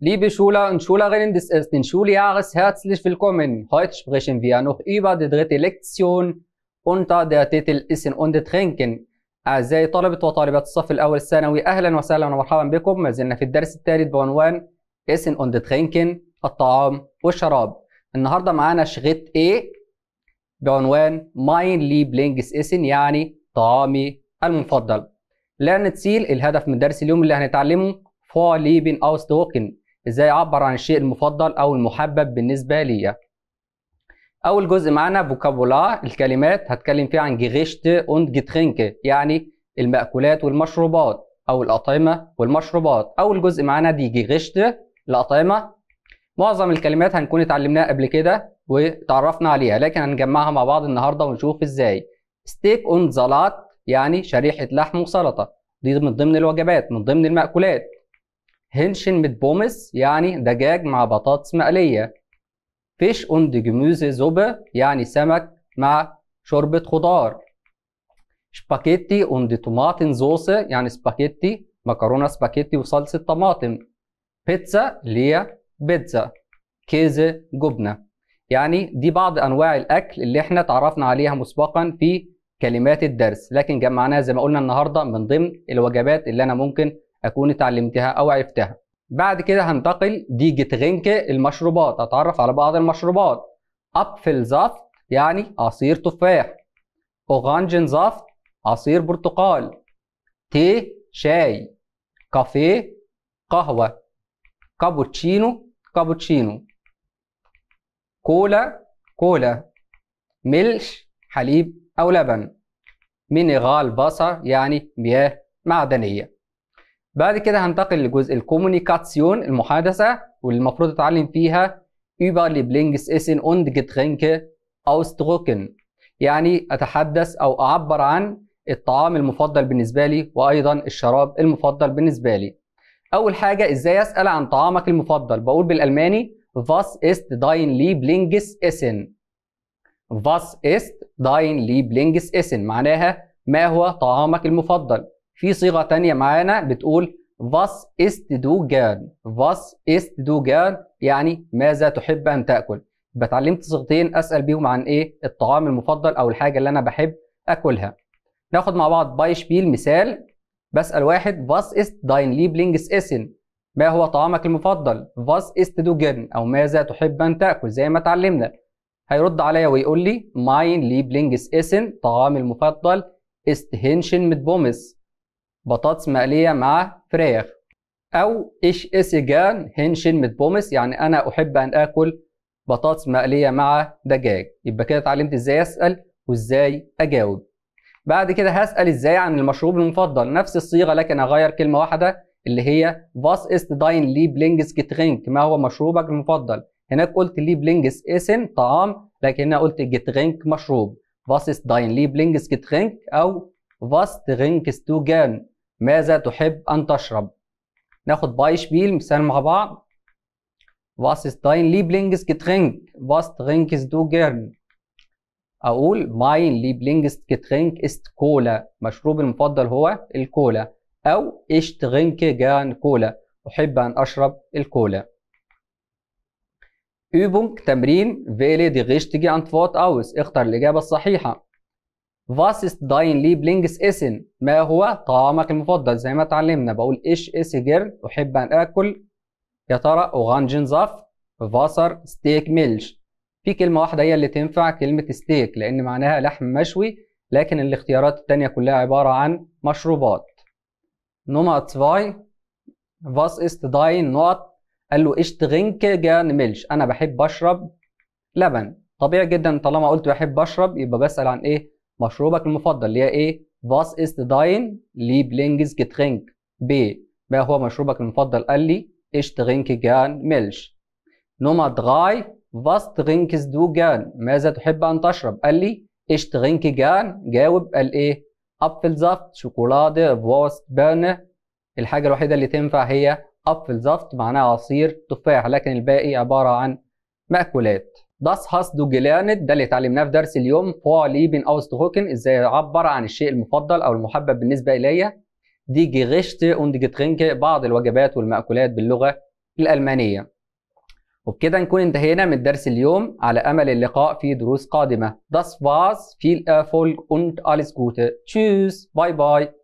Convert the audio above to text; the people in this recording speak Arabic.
Liebe Schüler und Schülerinnen des ersten Schuljahres, herzlich willkommen. Heute sprechen wir noch über die dritte Lektion unter der Titel Essen und Trinken. أعزائي طلبة وطالبات الصف الأول الثانوي أهلا وسهلا ومرحبا بكم ما زلنا في الدرس الثالث بعنوان Essen und Trinken الطعام والشراب. النهارده معانا شغيط A بعنوان Mein Lieblingsessen يعني طعامي المفضل. لا نسيل الهدف من درس اليوم اللي هنتعلمه Vorlieben ausdrucken ازاي اعبر عن الشيء المفضل او المحبب بالنسبه ليا اول جزء معانا فوكابولا الكلمات هتكلم فيه عن جيغشت اوند جترينكه يعني المأكولات والمشروبات او الاطعمه والمشروبات اول جزء معانا دي جيغشت الاطعمه معظم الكلمات هنكون اتعلمناها قبل كده وتعرفنا عليها لكن هنجمعها مع بعض النهارده ونشوف ازاي ستيك اوند زلات يعني شريحه لحم وسلطه دي من ضمن الوجبات من ضمن المأكولات هنشن مت بومس يعني دجاج مع بطاطس مقلية فيش und Gemüse Suppe يعني سمك مع شوربة خضار Spaghetti und Tomatensauce يعني سباكيتي مكرونة سباكيتي وصلصة طماطم بيتزا اللي هي بيتزا كيزة جبنة يعني دي بعض أنواع الأكل اللي احنا تعرفنا عليها مسبقا في كلمات الدرس لكن جمعناها زي ما قلنا النهاردة من ضمن الوجبات اللي أنا ممكن اكون اتعلمتها او عرفتها بعد كده هنتقل دي جيتغينك المشروبات اتعرف على بعض المشروبات ابفل زافت يعني عصير تفاح اوغانجن زافت عصير برتقال تي شاي كافيه قهوة كابوتشينو كابوتشينو كولا كولا ملش حليب أو لبن مينيغال باسا يعني مياه معدنية بعد كده هنتقل لجزء الكومونيكاسيون المحادثه واللي المفروض اتعلم فيها über essen und Getränke ausdrücken يعني اتحدث او اعبر عن الطعام المفضل بالنسبه لي وايضا الشراب المفضل بالنسبه لي اول حاجه ازاي اسال عن طعامك المفضل بقول بالالماني was ist dein Lieblingsessen was ist dein Lieblingsessen معناها ما هو طعامك المفضل في صيغه تانية معانا بتقول was ist du gern was ist du gern يعني ماذا تحب ان تاكل بتعلمت اتعلمت صيغتين اسال بيهم عن ايه الطعام المفضل او الحاجه اللي انا بحب اكلها ناخد مع بعض بايشبيل مثال بسال واحد was ist dein Lieblingsessen ما هو طعامك المفضل was ist du gern او ماذا تحب ان تاكل زي ما اتعلمنا هيرد عليا ويقول لي ماين ليبلينجس اسن طعامي المفضل است Hähnchen mit بومس بطاطس مقليه مع فراخ او ايش اسجان هنشن مت بومس يعني انا احب ان اكل بطاطس مقليه مع دجاج يبقى كده اتعلمت ازاي اسال وازاي اجاوب بعد كده هسال ازاي عن المشروب المفضل نفس الصيغه لكن هغير كلمه واحده اللي هي فاس was داين ليبلينجس جيترينك ما هو مشروبك المفضل هناك قلت ليبلينجس إسن طعام لكن هنا قلت جيترينك مشروب was داين ليبلينجس جيترينك او Was trinkst du gern؟ ماذا تحب أن تشرب؟ ناخد بايشبيل مثال مع بعض Was ist dein Lieblingsgetränk? Was trinkst du gern? أقول mein Lieblingsgetränk ist كولا مشروبي المفضل هو الكولا أو ich trinke gern كولا أحب أن أشرب الكولا Übung تمرين wähle die richtige Antwort aus اختر الإجابة الصحيحة داين ist dein اسن ما هو طعامك المفضل؟ زي ما اتعلمنا بقول إيش اس جير أحب أن آكل يا ترى زاف فاسر ستيك ميلش في كلمة واحدة هي اللي تنفع كلمة ستيك لأن معناها لحم مشوي لكن الاختيارات التانية كلها عبارة عن مشروبات نمرة 2 فاس ist داين نوت قال له ايش trinke جان ميلش أنا بحب أشرب لبن طبيعي جدا طالما قلت بحب أشرب يبقى بسأل عن إيه مشروبك المفضل اللي هي ايه was ist dein Lieblingsgetränk ب ما هو مشروبك المفضل قال لي ich trinke gern Milch نمرة 3 was trinkst du gern ماذا تحب أن تشرب قال لي ich trinke gern جاوب قال إيه أبفلزافت شوكولادة وورست بيرن الحاجة الوحيدة اللي تنفع هي أبفلزافت معناها عصير تفاح لكن الباقي عبارة عن مأكولات Das hast du جيلانت ده اللي اتعلمناه في درس اليوم vor lieben ausdrücken ازاي اعبر عن الشيء المفضل او المحبب بالنسبه الي دي Gerichte und Getränke بعض الوجبات والمأكولات باللغه الالمانيه وبكده نكون انتهينا من درس اليوم على امل اللقاء في دروس قادمه Das war's viel Erfolg und alles Gute Tschüss Bye Bye